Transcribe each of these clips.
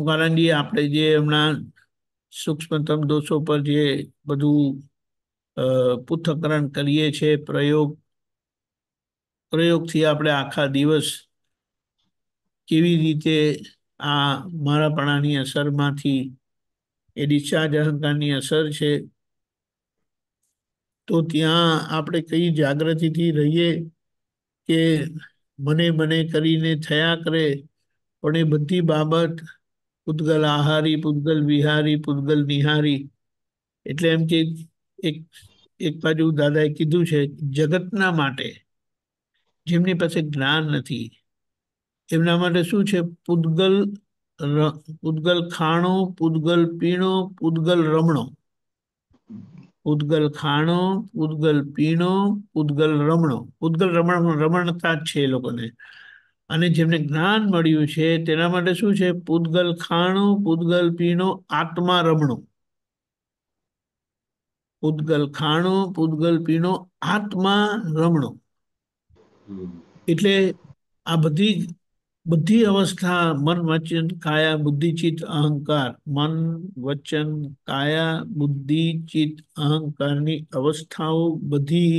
ઉગારાનજી આપણે જે હમણાં સૂક્ષ્મતમ દોષો પર જે બધું પૃથ્થકરણ કરીએ છીએ પ્રયોગ પ્રયોગથી આપણે આખા દિવસ કેવી રીતે આ મારાપણાની અસરમાંથી એ ડિસ્ચાર્જ અહંકારની અસર છે તો ત્યાં આપણે કઈ જાગૃતિથી રહીએ કે મને મને કરીને થયા કરે પણ એ બધી બાબત પૂતગલ આહારી પૂતગલ વિહારી પૂતગલ નિહારી એટલે એમ કે એક એક બાજુ દાદાએ કીધું છે જગતના માટે જેમની પાસે જ્ઞાન નથી એમના માટે શું છે પૂતગલ પૂતગલ ખાણો પૂતગલ પીણો પૂતગલ રમણો પૂતગલ ખાણો પૂતગલ પીણો પૂતગલ રમણો પૂતગલ રમણ રમણતા જ છે એ લોકોને અને જેમને જ્ઞાન મળ્યું છે તેના માટે શું છે પૂતગલ ખાણું પૂતગલ પીણો આત્મા રમણો પૂતગલ ખાણું પૂતગલ પીણો આત્મા રમણું એટલે આ બધી બધી અવસ્થા મન વચન કાયા બુદ્ધિ ચિત્ત અહંકાર મન વચન કાયા બુદ્ધિ ચિત્ત અહંકારની અવસ્થાઓ બધી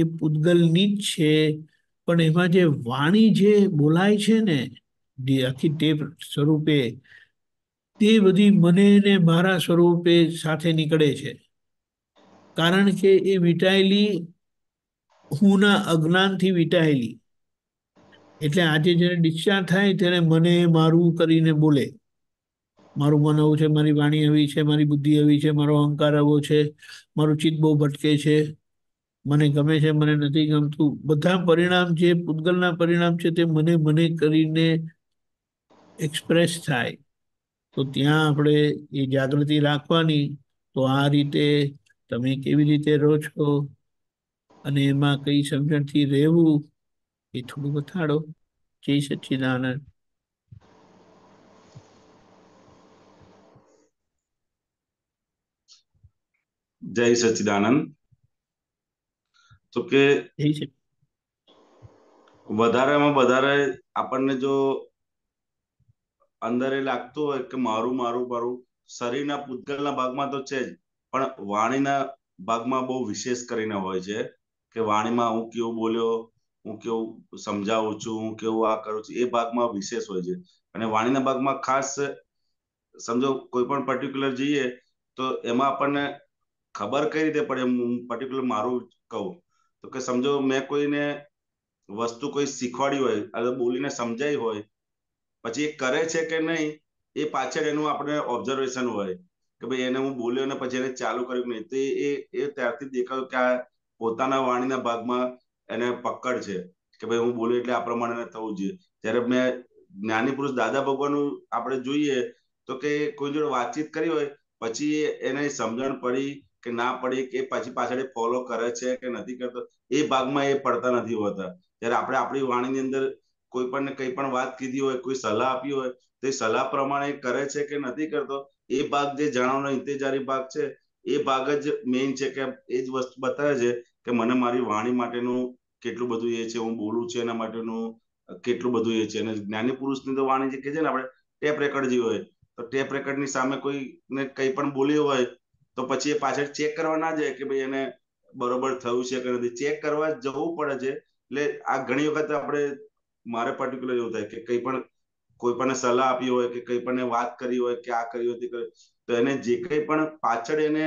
એ પૂતગલની જ છે પણ એમાં જે વાણી જે બોલાય છે ને જે આખી ટેપ સ્વરૂપે તે બધી મને ને મારા સ્વરૂપે સાથે નીકળે છે કારણ કે એ વીટાયેલી હુંના અજ્ઞાનથી વીટાયેલી એટલે આજે જ્યારે દીક્ષા થાય ત્યારે મને મારું કરીને બોલે મારું મન આવું છે મારી વાણી આવી છે મારી બુદ્ધિ આવી છે મારો અહંકાર આવો છે મારું ચિત્ત બહુ ભટકે છે મને ગમે છે મને નથી ગમતું બધા પરિણામ જે પૂતગલના પરિણામ છે તે મને મને કરીને એક્સપ્રેસ થાય તો ત્યાં આપણે એ જાગૃતિ રાખવાની તો આ રીતે તમે કેવી રીતે રહો છો અને એમાં કઈ સમજણથી રહેવું એ થોડું બતાડો જય સચ્ચિદાનંદ જય સચિદાનંદ તો કે વધારેમાં વધારે આપણને જો અંદર એ લાગતું હોય કે મારું મારું મારું શરીરના પૂતગલના ભાગમાં તો છે જ પણ વાણીના ભાગમાં બહુ વિશેષ કરીને હોય છે કે વાણીમાં હું કેવું બોલ્યો હું કેવું સમજાવું છું હું કેવું આ કરું છું એ ભાગમાં વિશેષ હોય છે અને વાણીના ભાગમાં ખાસ સમજો કોઈ પણ પર્ટિક્યુલર જઈએ તો એમાં આપણને ખબર કઈ રીતે પડે હું પર્ટિક્યુલર મારું કહું તો કે સમજો મેં કોઈને વસ્તુ કોઈ શીખવાડી હોય અને બોલીને સમજાઈ હોય પછી એ કરે છે કે નહીં એ પાછળ એનું આપણે ઓબ્ઝર્વેશન હોય કે ભાઈ એને હું બોલ્યો ને પછી એને ચાલુ કર્યું નહીં તો એ એ ત્યારથી દેખાયું કે આ પોતાના વાણીના ભાગમાં એને પકડ છે કે ભાઈ હું બોલ્યો એટલે આ પ્રમાણે થવું જોઈએ જ્યારે મેં જ્ઞાની પુરુષ દાદા ભગવાનનું આપણે જોઈએ તો કે કોઈ જોડે વાતચીત કરી હોય પછી એને સમજણ પડી કે ના પડી કે પછી પાછળ ફોલો કરે છે કે નથી કરતો એ ભાગમાં એ પડતા નથી હોતા ત્યારે આપણે આપણી વાણીની અંદર કોઈ પણ કંઈ પણ વાત કીધી હોય કોઈ સલાહ આપી હોય તો એ સલાહ પ્રમાણે કરે છે કે નથી કરતો એ ભાગ જે જણાવવાનો ઇંતજારી ભાગ છે એ ભાગ જ મેઇન છે કે એ જ વસ્તુ બતાવે છે કે મને મારી વાણી માટેનું કેટલું બધું એ છે હું બોલું છું એના માટેનું કેટલું બધું એ છે અને જ્ઞાની પુરુષની તો વાણી જે કે છે ને આપણે ટેપ રેકર્ડ જે હોય તો ટેપ રેકર્ડની સામે કોઈને કંઈ પણ બોલ્યું હોય તો પછી એ પાછળ ચેક કરવા ના જાય કે ભાઈ એને બરોબર થયું છે કે નથી ચેક કરવા જવું પડે છે એટલે આ ઘણી વખત આપણે મારે પર્ટિક્યુલર એવું થાય કે કંઈ પણ કોઈ પણ સલાહ આપી હોય કે કઈ પણ વાત કરી હોય કે આ કરી હતી તો એને જે કંઈ પણ પાછળ એને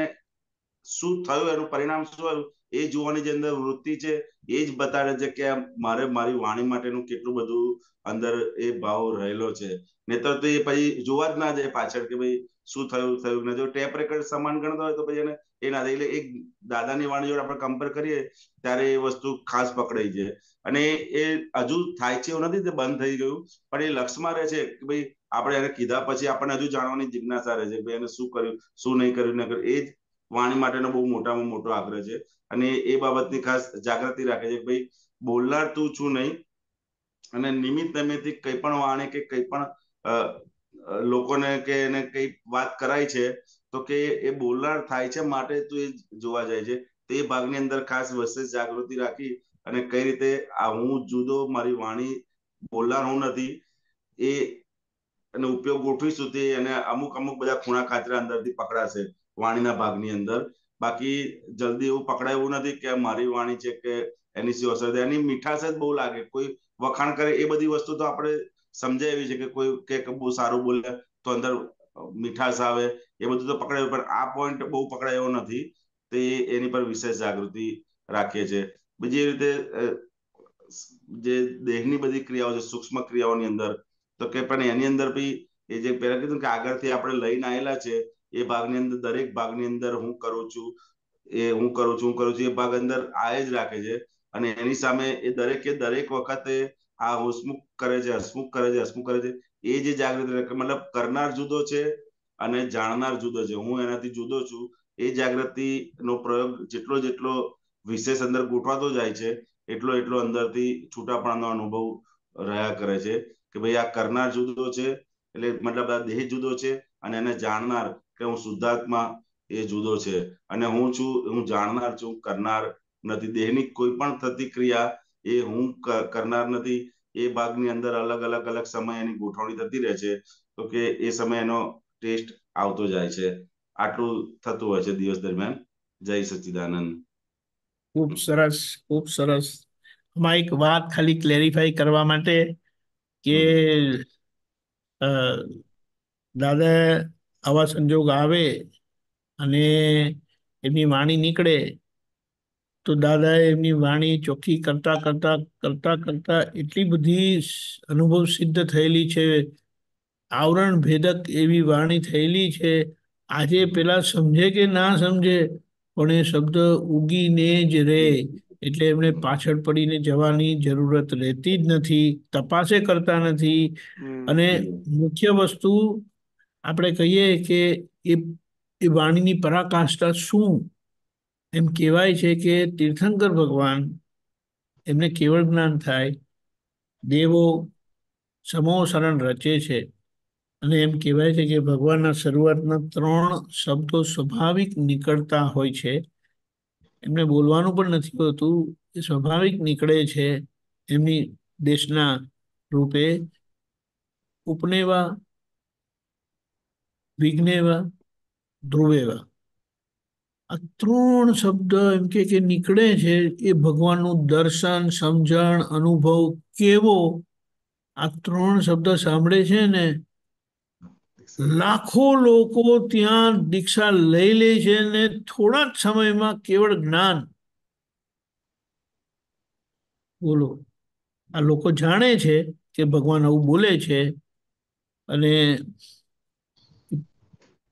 શું થયું એનું પરિણામ શું આવ્યું એ જોવાની જે અંદર વૃત્તિ છે એ જ બતાડે છે કે મારે મારી વાણી માટેનું કેટલું બધું અંદર એ ભાવ રહેલો છે નહીતર તો એ પછી જોવા જ ના જાય પાછળ કે ભાઈ શું થયું થયું ને જો ટેપ રેકર્ડ સમાન ગણતા હોય તો પછી એને એ ના થાય એટલે એક દાદાની વાણી જોડે આપણે કમ્પેર કરીએ ત્યારે એ વસ્તુ ખાસ પકડાઈ છે અને એ હજુ થાય છે એવું નથી તે બંધ થઈ ગયું પણ એ લક્ષમાં રહે છે કે ભાઈ આપણે એને કીધા પછી આપણને હજુ જાણવાની જિજ્ઞાસા રહે છે ભાઈ એને શું કર્યું શું નહીં કર્યું ન કર્યું એ જ વાણી માટેનો બહુ મોટામાં મોટો આગ્રહ છે અને એ બાબતની ખાસ જાગૃતિ રાખે છે ભાઈ બોલનાર તું છું નહીં અને નિમિત્ત નિમિત્તે કઈ પણ વાણે કે કઈ પણ લોકોને કે એને કઈ વાત કરાય છે તો કે એ બોલનાર થાય છે માટે તું એ જોવા જાય છે તે ભાગની અંદર ખાસ વિશેષ જાગૃતિ રાખી અને કઈ રીતે આ હું જુદો મારી વાણી બોલનાર હું નથી એ એનો ઉપયોગ ગોઠવીશું તે અને અમુક અમુક બધા ખૂણા ખાતરા અંદરથી પકડાશે વાણીના ભાગની અંદર બાકી જલ્દી એવું પકડાય એવું નથી કે મારી વાણી છે કે એની શું અસર એની મીઠાશ જ બહુ લાગે કોઈ વખાણ કરે એ બધી વસ્તુ તો આપણે સમજાય એવી છે કે કોઈ કે બહુ સારું બોલે તો અંદર મીઠાશ આવે એ બધું તો પકડાયું પણ આ પોઈન્ટ બહુ પકડાયો નથી તે એની પર વિશેષ જાગૃતિ રાખીએ છે બીજી રીતે જે દેહની બધી ક્રિયાઓ છે સૂક્ષ્મ ક્રિયાઓની અંદર તો કે પણ એની અંદર બી એ જે પહેલા કીધું કે આગળથી આપણે લઈને આવેલા છે એ ભાગની અંદર દરેક ભાગની અંદર હું કરું છું એ હું કરું છું હું કરું છું એ ભાગ અંદર આ જ રાખે છે અને એની સામે એ દરેકે દરેક વખતે આ હસમુખ કરે છે હસમુખ કરે છે હસમુખ કરે છે એ જે જાગૃત મતલબ કરનાર જુદો છે અને જાણનાર જુદો છે હું એનાથી જુદો છું એ જાગૃતિ નો પ્રયોગ જેટલો જેટલો વિશેષ અંદર ગોઠવાતો જાય છે એટલો એટલો અંદરથી છૂટાપણાનો અનુભવ રહ્યા કરે છે કે ભાઈ આ કરનાર જુદો છે એટલે મતલબ આ દેહ જુદો છે અને એને જાણનાર કે હું શુદ્ધાત્મા એ જુદો છે અને હું છું હું જાણનાર છું કરનાર નથી દેહની કોઈ પણ થતી ક્રિયા એ હું કરનાર નથી એ ભાગની અંદર અલગ અલગ અલગ સમય એની ગોઠવણી થતી રહે છે તો કે એ સમય એનો ટેસ્ટ આવતો જાય છે આટલું થતું હોય છે દિવસ દરમિયાન જય સચિદાનંદ ખૂબ સરસ ખૂબ સરસ આમાં એક વાત ખાલી ક્લેરિફાઈ કરવા માટે કે દાદા આવા સંજોગ આવે અને એમની વાણી નીકળે તો દાદાએ એમની વાણી ચોખ્ખી કરતા કરતા કરતા કરતા એટલી બધી અનુભવ સિદ્ધ થયેલી છે આવરણ ભેદક એવી વાણી થયેલી છે આજે પેલા સમજે કે ના સમજે પણ એ શબ્દ ઉગીને જ રહે એટલે એમને પાછળ પડીને જવાની જરૂરત રહેતી જ નથી તપાસે કરતા નથી અને મુખ્ય વસ્તુ આપણે કહીએ કે એ એ વાણીની પરાકાષ્ઠા શું એમ કહેવાય છે કે તીર્થંકર ભગવાન એમને કેવળ જ્ઞાન થાય દેવો સમો શરણ રચે છે અને એમ કહેવાય છે કે ભગવાનના શરૂઆતના ત્રણ શબ્દો સ્વાભાવિક નીકળતા હોય છે એમને બોલવાનું પણ નથી હોતું એ સ્વાભાવિક નીકળે છે એમની દેશના રૂપે ઉપનેવા વિઘ્નેવ ધ્રુવેવ આ ત્રણ શબ્દ એમ કે કે નીકળે છે એ ભગવાનનું દર્શન સમજણ અનુભવ કેવો આ ત્રણ શબ્દ સાંભળે છે ને લાખો લોકો ત્યાં દીક્ષા લઈ લે છે ને થોડા જ સમયમાં કેવળ જ્ઞાન બોલો આ લોકો જાણે છે કે ભગવાન આવું બોલે છે અને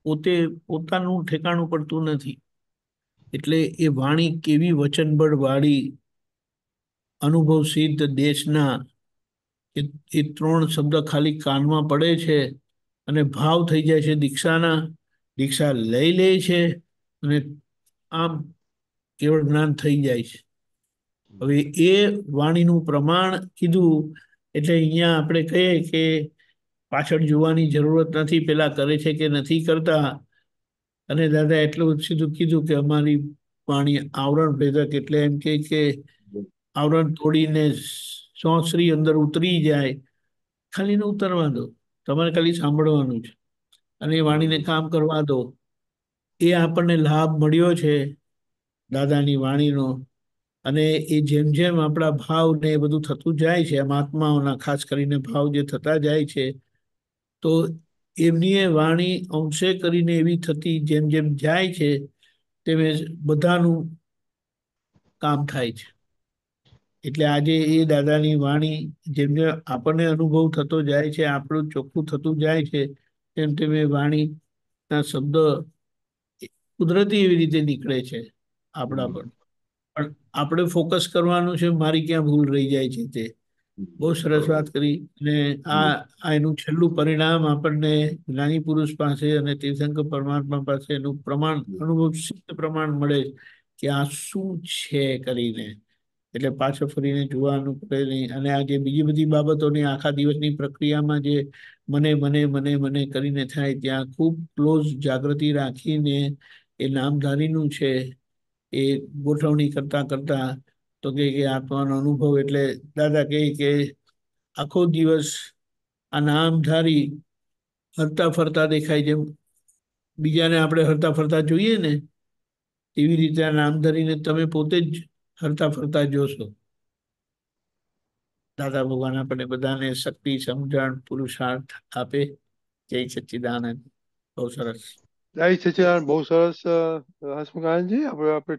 પોતે પોતાનું ઠેકાણું પડતું નથી એટલે એ વાણી કેવી વચનબળ વાળી અનુભવ સિદ્ધ દેશના એ ત્રણ શબ્દ ખાલી કાનમાં પડે છે અને ભાવ થઈ જાય છે દીક્ષાના દીક્ષા લઈ લે છે અને આમ કેવળ જ્ઞાન થઈ જાય છે હવે એ વાણીનું પ્રમાણ કીધું એટલે અહીંયા આપણે કહીએ કે પાછળ જોવાની જરૂરત નથી પેલા કરે છે કે નથી કરતા અને દાદા એટલું સીધું કીધું કે અમારી પાણી આવરણ ભેદક એટલે એમ કે કે આવરણ તોડીને સોંસરી અંદર ઉતરી જાય ખાલી ને ઉતરવા દો તમારે ખાલી સાંભળવાનું છે અને એ વાણીને કામ કરવા દો એ આપણને લાભ મળ્યો છે દાદાની વાણીનો અને એ જેમ જેમ આપણા ભાવ ને એ બધું થતું જાય છે આમ આત્માઓના ખાસ કરીને ભાવ જે થતા જાય છે તો એમની વાણી અંશે કરીને એવી થતી જેમ જેમ જાય છે તેમ બધાનું કામ થાય છે એટલે આજે એ દાદાની વાણી જેમ જેમ આપણને અનુભવ થતો જાય છે આપણું ચોખ્ખું થતું જાય છે તેમ તેમ એ વાણીના શબ્દ કુદરતી એવી રીતે નીકળે છે આપણા પણ આપણે ફોકસ કરવાનું છે મારી ક્યાં ભૂલ રહી જાય છે તે બહુ સરસ વાત કરી અને આ એનું છેલ્લું પરિણામ આપણને જ્ઞાની પુરુષ પાસે અને તીર્થંકર પરમાત્મા પાસે એનું પ્રમાણ અનુભવ સિદ્ધ પ્રમાણ મળે કે આ શું છે કરીને એટલે પાછળ ફરીને જોવાનું પડે નહીં અને આ જે બીજી બધી બાબતોની આખા દિવસની પ્રક્રિયામાં જે મને મને મને મને કરીને થાય ત્યાં ખૂબ ક્લોઝ જાગૃતિ રાખીને એ નામધારીનું છે એ ગોઠવણી કરતા કરતા તો કે આત્માનો અનુભવ એટલે દાદા કહે કે આખો દિવસ આ નામ ધારી હરતા ફરતા દેખાય જેમ બીજાને આપણે હરતા ફરતા જોઈએ ને એવી રીતે આ નામ ધરીને તમે પોતે જ હરતા ફરતા જોશો દાદા ભગવાન આપણે બધાને શક્તિ સમજણ પુરુષાર્થ આપે જય સચ્ચિદાનંદ બહુ સરસ જય સચ્ચિદાનંદ બહુ સરસ હસમુખાનજી આપણે આપણે